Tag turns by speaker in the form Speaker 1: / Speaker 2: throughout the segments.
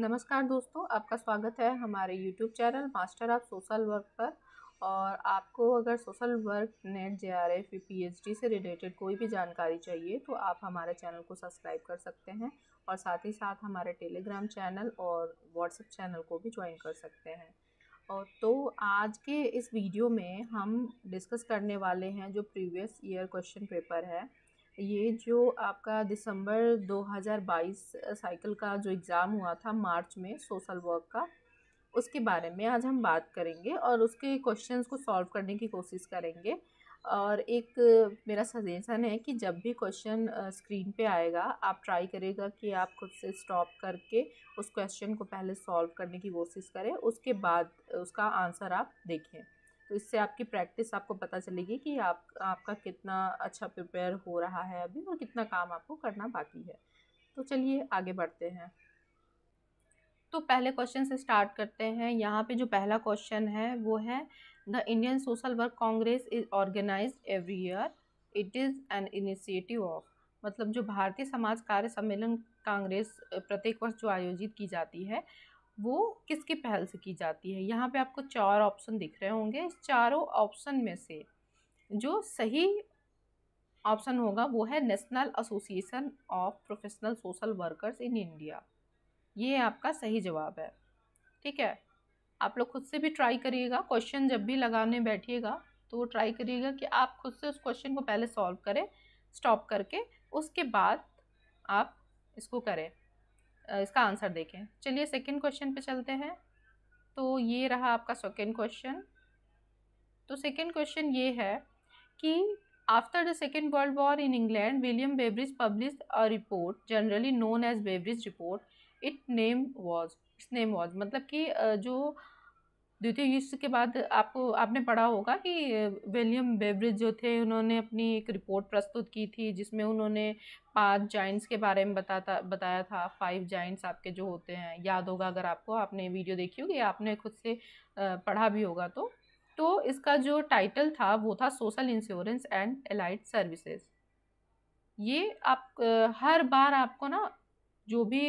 Speaker 1: नमस्कार दोस्तों आपका स्वागत है हमारे YouTube channel master of social work पर और आपको अगर social work NET J R F पी से रिलेटेड कोई भी जानकारी चाहिए तो आप हमारे चैनल को सब्सक्राइब कर सकते हैं और साथ ही साथ हमारे टेलीग्राम चैनल और व्हाट्सएप चैनल को भी ज्वाइन कर सकते हैं और तो आज के इस वीडियो में हम डिस्कस करने वाले हैं जो प्रीवियस ईयर क्वेश्चन पेपर है ये जो आपका दिसंबर 2022 साइकिल का जो एग्ज़ाम हुआ था मार्च में सोशल वर्क का उसके बारे में आज हम बात करेंगे और उसके क्वेश्चंस को सॉल्व करने की कोशिश करेंगे और एक मेरा सजेशन है कि जब भी क्वेश्चन स्क्रीन पे आएगा आप ट्राई करेगा कि आप खुद से स्टॉप करके उस क्वेश्चन को पहले सॉल्व करने की कोशिश करें उसके बाद उसका आंसर आप देखें तो इससे आपकी प्रैक्टिस आपको पता चलेगी कि आप आपका कितना अच्छा प्रिपेयर हो रहा है अभी और कितना काम आपको करना बाकी है तो चलिए आगे बढ़ते हैं तो पहले क्वेश्चन से स्टार्ट करते हैं यहाँ पे जो पहला क्वेश्चन है वो है the Indian social work congress is organise every year it is an initiative of मतलब जो भारतीय समाज कार्य सम्मेलन कांग्रेस प्रत्येक वर्ष जो आयोजित की जाती है वो किसकी पहल से की जाती है यहाँ पे आपको चार ऑप्शन दिख रहे होंगे इस चारों ऑप्शन में से जो सही ऑप्शन होगा वो है national association of professional social workers in India ये आपका सही जवाब है ठीक है आप लोग खुद से भी ट्राई करिएगा क्वेश्चन जब भी लगाने बैठिएगा तो ट्राई करिएगा कि आप खुद से उस क्वेश्चन को पहले सॉल्व करें स्टॉप करके उसके बाद आप इसको करें इसका आंसर देखें चलिए सेकेंड क्वेश्चन पे चलते हैं तो ये रहा आपका सेकेंड क्वेश्चन तो सेकेंड क्वेश्चन ये है कि after the second world war in England William Beveridge publish a report generally known as Beveridge report it name was its name was मतलब कि जो द्वितीय युद्ध के बाद आपको आपने पढ़ा होगा कि विलियम बेवरेज जो थे उन्होंने अपनी एक रिपोर्ट प्रस्तुत की थी जिसमें उन्होंने पांच जाइंट्स के बारे में बताता बताया था फाइव जाइंट्स आपके जो होते हैं याद होगा अगर आपको आपने वीडियो देखी होगी आपने खुद से पढ़ा भी होगा तो तो इसका जो टाइटल था वो था social insurance and allied services ये आप हर बार आपको ना जो भी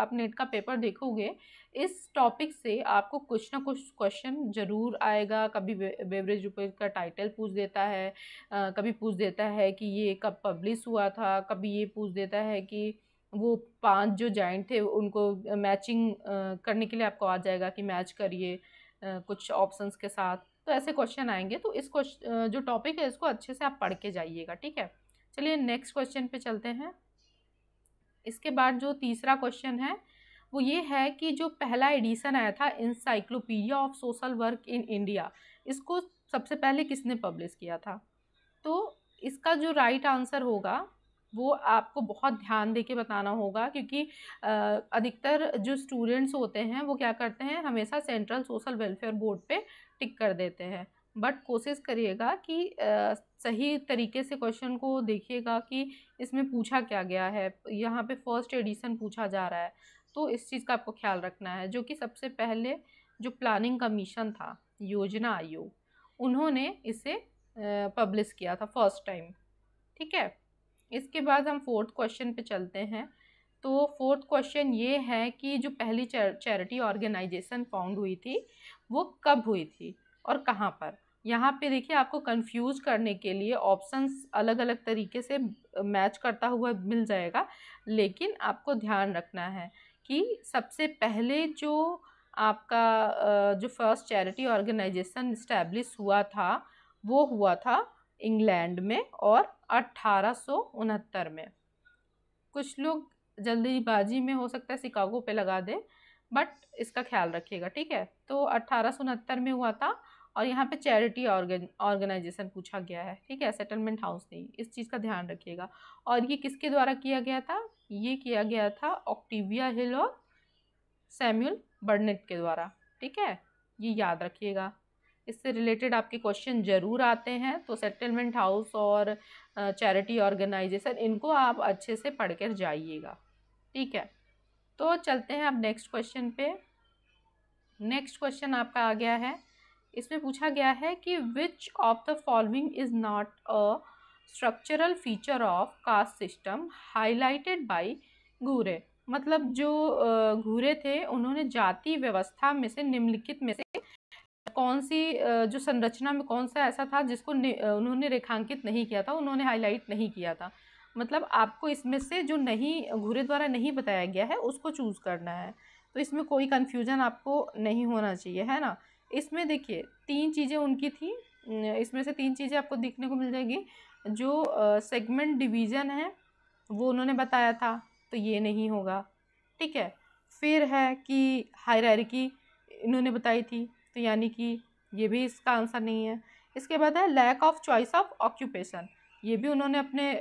Speaker 1: आप नेट का पेपर देखोगे इस टॉपिक से आपको कुछ ना कुछ क्वेश्चन ज़रूर आएगा कभी बेवरेज रिपोर्ट का टाइटल पूछ देता है आ, कभी पूछ देता है कि ये कब पब्लिश हुआ था कभी ये पूछ देता है कि वो पांच जो जॉइंट थे उनको मैचिंग करने के लिए आपको आ जाएगा कि मैच करिए कुछ ऑप्शंस के साथ तो ऐसे क्वेश्चन आएंगे तो इस क्वेश्चन जो टॉपिक है इसको अच्छे से आप पढ़ के जाइएगा ठीक है चलिए नेक्स्ट क्वेश्चन पे चलते हैं इसके बाद जो तीसरा क्वेश्चन है वो ये है कि जो पहला एडिशन आया था encyclopaedia of social work in India इसको सबसे पहले किसने पब्लिश किया था तो इसका जो राइट right आंसर होगा वो आपको बहुत ध्यान दे के बताना होगा क्योंकि अधिकतर जो स्टूडेंट्स होते हैं वो क्या करते हैं हमेशा सेंट्रल सोशल वेलफेयर बोर्ड पे टिक कर देते हैं बट कोशिश करिएगा कि सही तरीके से क्वेश्चन को देखिएगा कि इसमें पूछा क्या गया है यहाँ पे फर्स्ट एडिशन पूछा जा रहा है तो इस चीज़ का आपको ख्याल रखना है जो कि सबसे पहले जो प्लानिंग कमीशन था योजना आयोग उन्होंने इसे पब्लिश किया था फर्स्ट टाइम ठीक है इसके बाद हम फोर्थ क्वेश्चन पे चलते हैं तो फोर्थ क्वेश्चन ये है कि जो पहली चैरिटी ऑर्गेनाइजेशन फाउंड हुई थी वो कब हुई थी और कहाँ पर यहाँ पे देखिए आपको कंफ्यूज करने के लिए ऑप्शंस अलग अलग तरीके से मैच करता हुआ मिल जाएगा लेकिन आपको ध्यान रखना है कि सबसे पहले जो आपका जो फर्स्ट चैरिटी ऑर्गेनाइजेशन इस्टेब्लिश हुआ था वो हुआ था इंग्लैंड में और अट्ठारह में कुछ लोग जल्दीबाजी में हो सकता है शिकागो पे लगा दें बट इसका ख्याल रखिएगा ठीक है तो अट्ठारह में हुआ था और यहाँ पे चैरिटी ऑर्गेनाइजेशन पूछा गया है ठीक है सेटलमेंट हाउस नहीं इस चीज़ का ध्यान रखिएगा और ये किसके द्वारा किया गया था ये किया गया था ऑक्टिविया हिल और सैम्यूल बर्नेट के द्वारा ठीक है ये याद रखिएगा इससे रिलेटेड आपके क्वेश्चन ज़रूर आते हैं तो सेटलमेंट हाउस और चैरिटी ऑर्गेनाइजेशन इनको आप अच्छे से पढ़ कर जाइएगा ठीक है तो चलते हैं अब नेक्स्ट क्वेश्चन पे नेक्स्ट क्वेश्चन आपका आ गया है इसमें पूछा गया है कि which of the following is not a structural feature of caste system highlighted by Ghurye मतलब जो घूरे थे उन्होंने जाति व्यवस्था में से निम्नलिखित में से कौन सी जो संरचना में कौन सा ऐसा था जिसको उन्होंने रेखांकित नहीं किया था उन्होंने हाईलाइट नहीं किया था मतलब आपको इसमें से जो नहीं घूरे द्वारा नहीं बताया गया है उसको चूज़ करना है तो इसमें कोई कन्फ्यूज़न आपको नहीं होना चाहिए है ना इसमें देखिए तीन चीज़ें उनकी थी इसमें से तीन चीज़ें आपको देखने को मिल जाएगी जो सेगमेंट डिवीज़न है वो उन्होंने बताया था तो ये नहीं होगा ठीक है फिर है कि हायरार्की इन्होंने बताई थी तो यानी कि ये भी इसका आंसर नहीं है इसके बाद है lack of choice of occupation ये भी उन्होंने अपने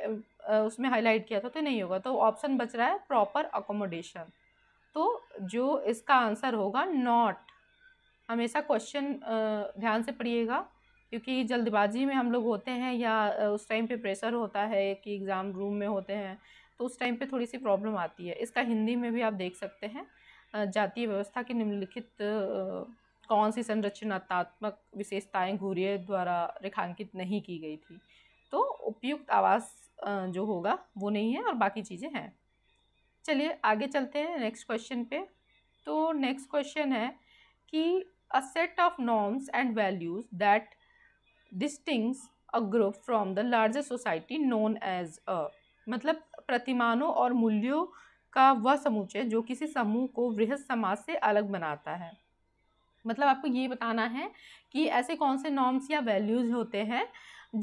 Speaker 1: उसमें हाईलाइट किया था तो नहीं होगा तो ऑप्शन बच रहा है प्रॉपर अकोमोडेशन तो जो इसका आंसर होगा नॉट हमेशा क्वेश्चन ध्यान से पढ़िएगा क्योंकि जल्दबाजी में हम लोग होते हैं या उस टाइम पे प्रेशर होता है कि एग्ज़ाम रूम में होते हैं तो उस टाइम पे थोड़ी सी प्रॉब्लम आती है इसका हिंदी में भी आप देख सकते हैं जातीय व्यवस्था की निम्नलिखित कौन सी संरचनात्मक विशेषताएं घूरिए द्वारा रेखांकित नहीं की गई थी तो उपयुक्त आवास जो होगा वो नहीं है और बाकी चीज़ें हैं चलिए आगे चलते हैं नेक्स्ट क्वेश्चन पे तो नेक्स्ट क्वेश्चन है कि a set of norms and values that distinguishes a group from the larger society known as a मतलब प्रतिमानों और मूल्यों का वह समूचे जो किसी समूह को वृहद समाज से अलग बनाता है मतलब आपको ये बताना है कि ऐसे कौन से नॉर्म्स या वैल्यूज़ होते हैं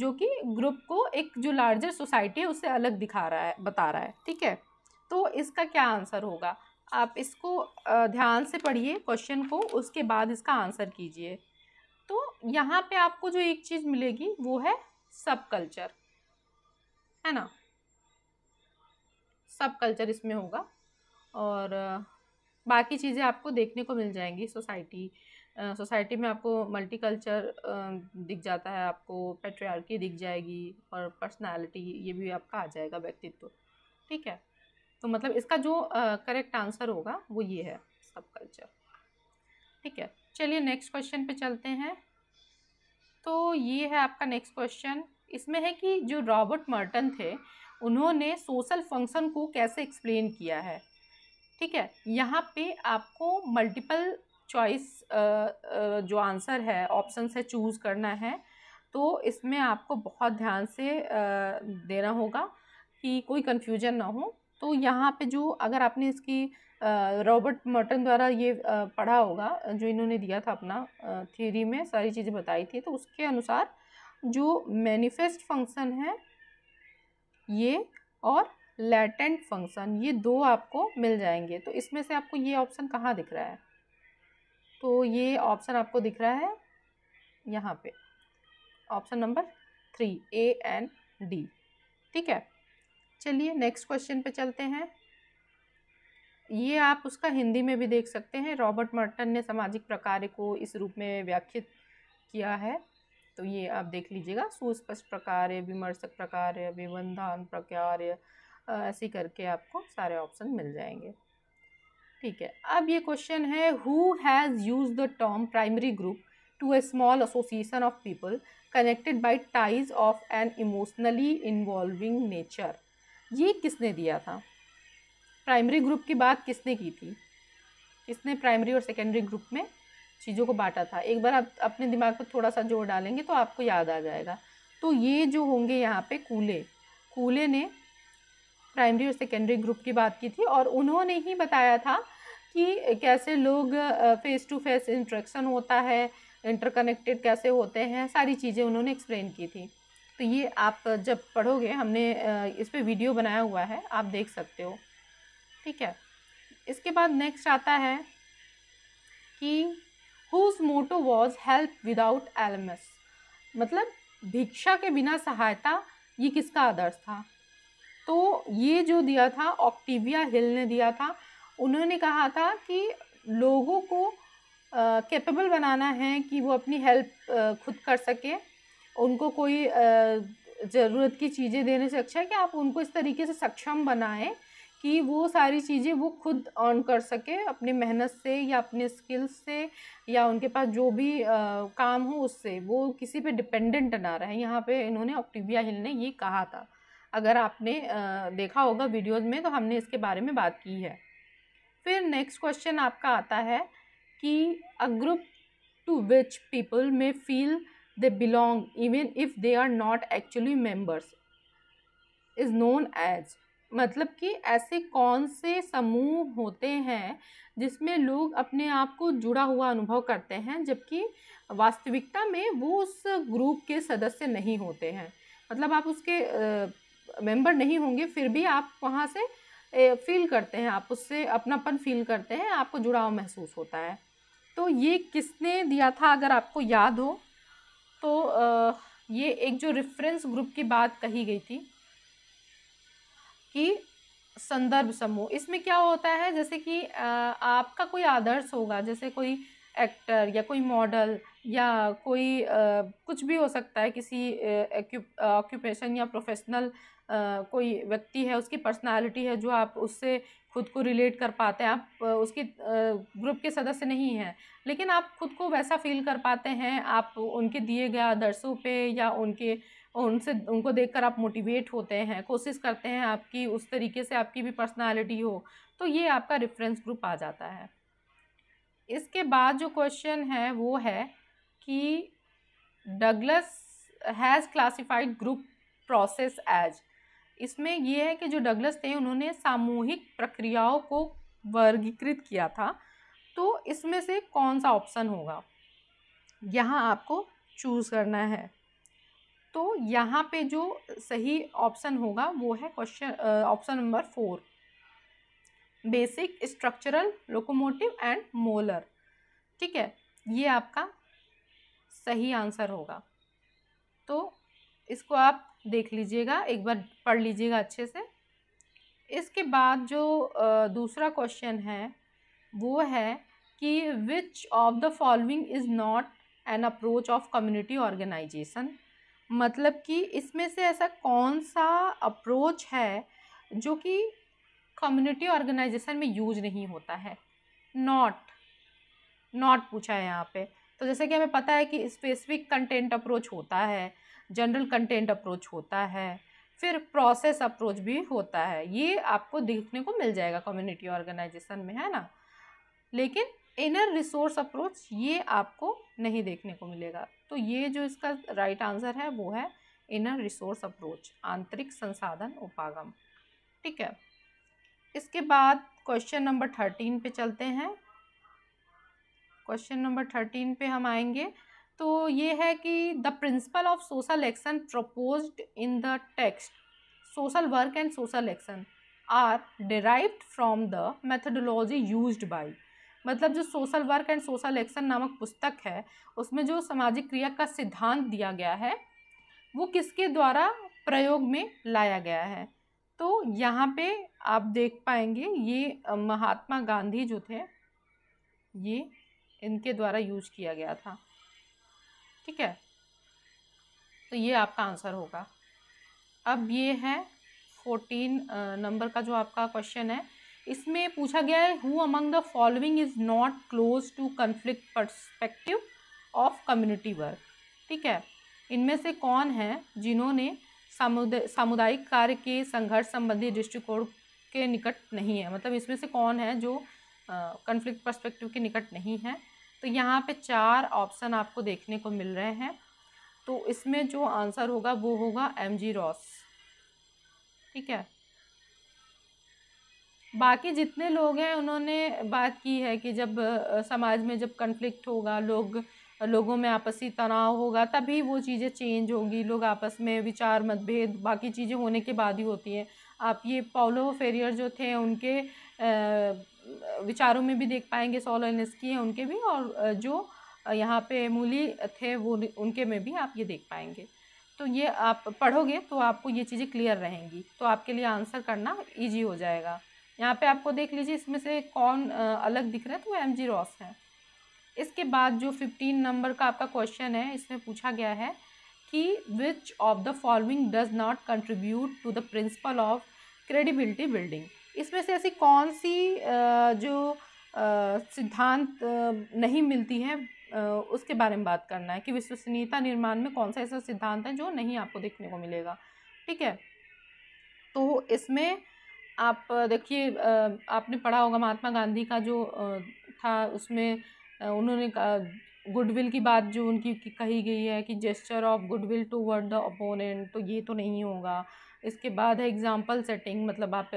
Speaker 1: जो कि ग्रुप को एक जो लार्जर सोसाइटी है उससे अलग दिखा रहा है बता रहा है ठीक है तो इसका क्या आंसर होगा आप इसको ध्यान से पढ़िए क्वेश्चन को उसके बाद इसका आंसर कीजिए तो यहाँ पे आपको जो एक चीज़ मिलेगी वो है सब कल्चर है ना सब कल्चर इसमें होगा और बाकी चीज़ें आपको देखने को मिल जाएंगी सोसाइटी सोसाइटी में आपको मल्टी कल्चर दिख जाता है आपको पेट्रियार्की दिख जाएगी और पर्सनालिटी ये भी आपका आ जाएगा व्यक्तित्व ठीक है तो मतलब इसका जो करेक्ट आंसर होगा वो ये है सब कल्चर ठीक है चलिए नेक्स्ट क्वेश्चन पे चलते हैं तो ये है आपका नेक्स्ट क्वेश्चन इसमें है कि जो रॉबर्ट मर्टन थे उन्होंने सोशल फंक्शन को कैसे एक्सप्लेन किया है ठीक है यहाँ पे आपको मल्टीपल चॉइस जो आंसर है ऑप्शन है चूज़ करना है तो इसमें आपको बहुत ध्यान से देना होगा कि कोई कन्फ्यूजन ना हो तो यहाँ पे जो अगर आपने इसकी रॉबर्ट मर्टन द्वारा ये पढ़ा होगा जो इन्होंने दिया था अपना थ्योरी में सारी चीज़ें बताई थी तो उसके अनुसार जो मैनिफेस्ट फंक्शन है ये और लेटेंट फंक्शन ये दो आपको मिल जाएंगे तो इसमें से आपको ये ऑप्शन कहाँ दिख रहा है तो ये ऑप्शन आपको दिख रहा है यहाँ पे option number three A and D ठीक है चलिए नेक्स्ट क्वेश्चन पे चलते हैं ये आप उसका हिंदी में भी देख सकते हैं रॉबर्ट मर्टन ने सामाजिक प्रकार को इस रूप में व्याख्यित किया है तो ये आप देख लीजिएगा सुस्पष्ट प्रकार विमर्शक प्रकार विबंधान प्रकार ऐसी करके आपको सारे ऑप्शन मिल जाएंगे ठीक है अब ये क्वेश्चन है who has use the term primary group to a small association of people connected by ties of an emotionally involving nature ये किसने दिया था प्राइमरी ग्रुप की बात किसने की थी किसने प्राइमरी और सेकेंडरी ग्रुप में चीज़ों को बांटा था एक बार आप अपने दिमाग पर थोड़ा सा जोर डालेंगे तो आपको याद आ जाएगा तो ये जो होंगे यहाँ पे कूले कूले ने प्राइमरी और सेकेंडरी ग्रुप की बात की थी और उन्होंने ही बताया था कि कैसे लोग फेस टू फेस इंट्रैक्शन होता है इंटरकनेक्टेड कैसे होते हैं सारी चीज़ें उन्होंने एक्सप्लेन की थी तो ये आप जब पढ़ोगे हमने इस पर वीडियो बनाया हुआ है आप देख सकते हो ठीक है इसके बाद नेक्स्ट आता है कि whose motto was help without alms मतलब भिक्षा के बिना सहायता ये किसका आदर्श था तो ये जो दिया था ऑक्टिविया हिल ने दिया था उन्होंने कहा था कि लोगों को कैपेबल बनाना है कि वो अपनी हेल्प खुद कर सके उनको कोई ज़रूरत की चीज़ें देने से अच्छा है कि आप उनको इस तरीके से सक्षम बनाएं कि वो सारी चीज़ें वो खुद अर्न कर सके अपनी मेहनत से या अपने स्किल्स से या उनके पास जो भी आ, काम हो उससे वो किसी पे डिपेंडेंट ना रहे यहाँ पे इन्होंने ऑक्टिविया हिल ने ये कहा था अगर आपने आ, देखा होगा वीडियोज़ में तो हमने इसके बारे में बात की है फिर नेक्स्ट क्वेश्चन आपका आता है कि a group to which people में feel they belong even if they are not actually members is known as मतलब कि ऐसे कौन से समूह होते हैं जिसमें लोग अपने आप को जुड़ा हुआ अनुभव करते हैं जबकि वास्तविकता में वो उस ग्रुप के सदस्य नहीं होते हैं मतलब आप उसके मेंबर नहीं होंगे फिर भी आप वहाँ से फील करते हैं आप उससे अपनापन फील करते हैं आपको जुड़ाव महसूस होता है तो ये किसने दिया था अगर आपको याद हो तो आ, ये एक जो रेफरेंस ग्रुप की बात कही गई थी कि संदर्भ समूह इसमें क्या होता है जैसे कि आपका कोई आदर्श होगा जैसे कोई एक्टर या कोई मॉडल या कोई आ, कुछ भी हो सकता है किसी ऑक्यूपेशन या प्रोफेशनल कोई व्यक्ति है उसकी पर्सनालिटी है जो आप उससे खुद को रिलेट कर पाते हैं आप उसकी ग्रुप के सदस्य नहीं हैं लेकिन आप खुद को वैसा फील कर पाते हैं आप उनके दिए गए आदर्शों पे या उनके उनसे उनको देखकर आप मोटिवेट होते हैं कोशिश करते हैं आपकी उस तरीके से आपकी भी पर्सनालिटी हो तो ये आपका रेफरेंस ग्रुप आ जाता है इसके बाद जो क्वेश्चन है वो है कि Douglas has classified group process as इसमें यह है कि जो डगलस थे उन्होंने सामूहिक प्रक्रियाओं को वर्गीकृत किया था तो इसमें से कौन सा ऑप्शन होगा यहाँ आपको चूज़ करना है तो यहाँ पे जो सही ऑप्शन होगा वो है question option number four basic structural locomotive and molar ठीक है ये आपका सही आंसर होगा तो इसको आप देख लीजिएगा एक बार पढ़ लीजिएगा अच्छे से इसके बाद जो दूसरा क्वेश्चन है वो है कि which of the following is not an approach of community organization मतलब कि इसमें से ऐसा कौन सा अप्रोच है जो कि कम्युनिटी ऑर्गेनाइजेशन में यूज नहीं होता है नॉट नॉट पूछा है यहाँ पे तो जैसे कि हमें पता है कि स्पेसिफिक कंटेंट अप्रोच होता है जनरल कंटेंट अप्रोच होता है फिर प्रोसेस अप्रोच भी होता है ये आपको देखने को मिल जाएगा कम्युनिटी ऑर्गेनाइजेशन में है ना लेकिन इनर रिसोर्स अप्रोच ये आपको नहीं देखने को मिलेगा तो ये जो इसका राइट right आंसर है वो है इनर रिसोर्स अप्रोच आंतरिक संसाधन उपागम ठीक है इसके बाद क्वेश्चन नंबर थर्टीन पे चलते हैं क्वेश्चन नंबर थर्टीन पे हम आएंगे तो ये है कि the principle of social action proposed in the text social work and social action are derived from the methodology used by मतलब जो social work and social action नामक पुस्तक है उसमें जो सामाजिक क्रिया का सिद्धांत दिया गया है वो किसके द्वारा प्रयोग में लाया गया है तो यहाँ पे आप देख पाएंगे ये महात्मा गांधी जो थे ये इनके द्वारा यूज किया गया था ठीक है तो ये आपका आंसर होगा अब ये है फोर्टीन नंबर का जो आपका क्वेश्चन है इसमें पूछा गया है who among the following is not close to conflict perspective of community work ठीक है इनमें से कौन है जिन्होंने सामुदाय सामुदायिक कार्य के संघर्ष संबंधी दृष्टिकोण के निकट नहीं है मतलब इसमें से कौन है जो कन्फ्लिक्ट uh, पर्सपेक्टिव के निकट नहीं है तो यहाँ पे चार ऑप्शन आपको देखने को मिल रहे हैं तो इसमें जो आंसर होगा वो होगा एम जी रॉस ठीक है बाकी जितने लोग हैं उन्होंने बात की है कि जब समाज में जब कन्फ्लिक्ट होगा लोग लोगों में आपसी तनाव होगा तभी वो चीज़ें चेंज होगी लोग आपस में विचार मतभेद बाकी चीज़ें होने के बाद ही होती हैं आप ये पोलो फेरियर जो थे उनके विचारों में भी देख पाएंगे की है उनके भी और जो यहाँ पे मूली थे वो उनके में भी आप ये देख पाएंगे तो ये आप पढ़ोगे तो आपको ये चीज़ें क्लियर रहेंगी तो आपके लिए आंसर करना ईजी हो जाएगा यहाँ पे आपको देख लीजिए इसमें से कौन अलग दिख रहा है तो वो एम जी रॉस है इसके बाद जो फिफ्टीन नंबर का आपका क्वेश्चन है इसमें पूछा गया है कि which of the following does not contribute to the principle of credibility building इसमें से ऐसी कौन सी जो सिद्धांत नहीं मिलती है उसके बारे में बात करना है कि विश्वसनीयता निर्माण में कौन सा ऐसा सिद्धांत है जो नहीं आपको देखने को मिलेगा ठीक है तो इसमें आप देखिए आपने पढ़ा होगा महात्मा गांधी का जो था उसमें उन्होंने गुडविल की बात जो उनकी कही गई है कि gesture of goodwill toward the opponent तो ये तो नहीं होगा इसके बाद है एग्ज़ाम्पल सेटिंग मतलब आप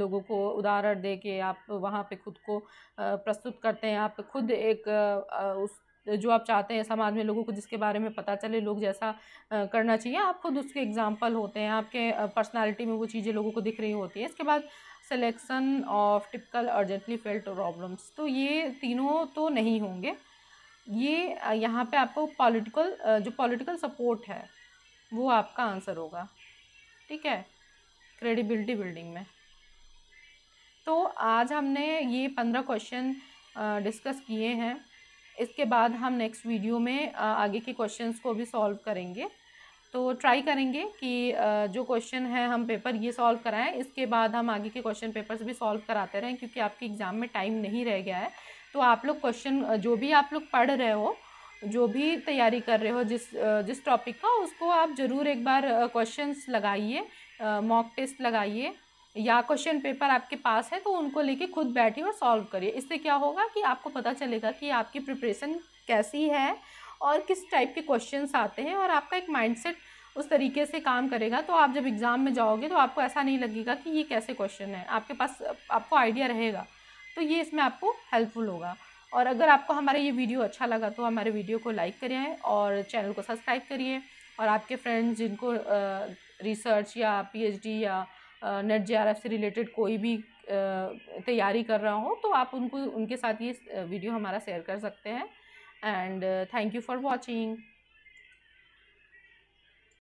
Speaker 1: लोगों को उदाहरण दे के आप वहाँ पे खुद को प्रस्तुत करते हैं आप खुद एक उस जो आप चाहते हैं समाज में लोगों को जिसके बारे में पता चले लोग जैसा करना चाहिए आप खुद उसके एग्ज़ाम्पल होते हैं आपके पर्सनालिटी में वो चीज़ें लोगों को दिख रही होती हैं इसके बाद selection of typical urgently felt problems तो ये तीनों तो नहीं होंगे ये यहाँ पे आपको पॉलिटिकल जो पॉलिटिकल सपोर्ट है वो आपका आंसर होगा ठीक है क्रेडिबिलिटी बिल्डिंग में तो आज हमने ये पंद्रह क्वेश्चन डिस्कस किए हैं इसके बाद हम नेक्स्ट वीडियो में आगे के क्वेश्चंस को भी सॉल्व करेंगे तो ट्राई करेंगे कि जो क्वेश्चन है हम पेपर ये सॉल्व कराएं इसके बाद हम आगे के क्वेश्चन पेपर्स भी सॉल्व कराते रहें क्योंकि आपके एग्ज़ाम में टाइम नहीं रह गया है तो आप लोग क्वेश्चन जो भी आप लोग पढ़ रहे हो जो भी तैयारी कर रहे हो जिस जिस टॉपिक का उसको आप ज़रूर एक बार क्वेश्चंस लगाइए मॉक टेस्ट लगाइए या क्वेश्चन पेपर आपके पास है तो उनको लेके खुद बैठिए और सॉल्व करिए इससे क्या होगा कि आपको पता चलेगा कि आपकी प्रिपरेशन कैसी है और किस टाइप के क्वेश्चंस आते हैं और आपका एक माइंडसेट उस तरीके से काम करेगा तो आप जब एग्ज़ाम में जाओगे तो आपको ऐसा नहीं लगेगा कि ये कैसे क्वेश्चन है आपके पास आपको आइडिया रहेगा तो ये इसमें आपको हेल्पफुल होगा और अगर आपको हमारा ये वीडियो अच्छा लगा तो हमारे वीडियो को लाइक करें और चैनल को सब्सक्राइब करिए और आपके फ्रेंड्स जिनको रिसर्च या पी या नेट जे से रिलेटेड कोई भी तैयारी कर रहा हो तो आप उनको उनके साथ ये वीडियो हमारा शेयर कर सकते हैं and thank you for watching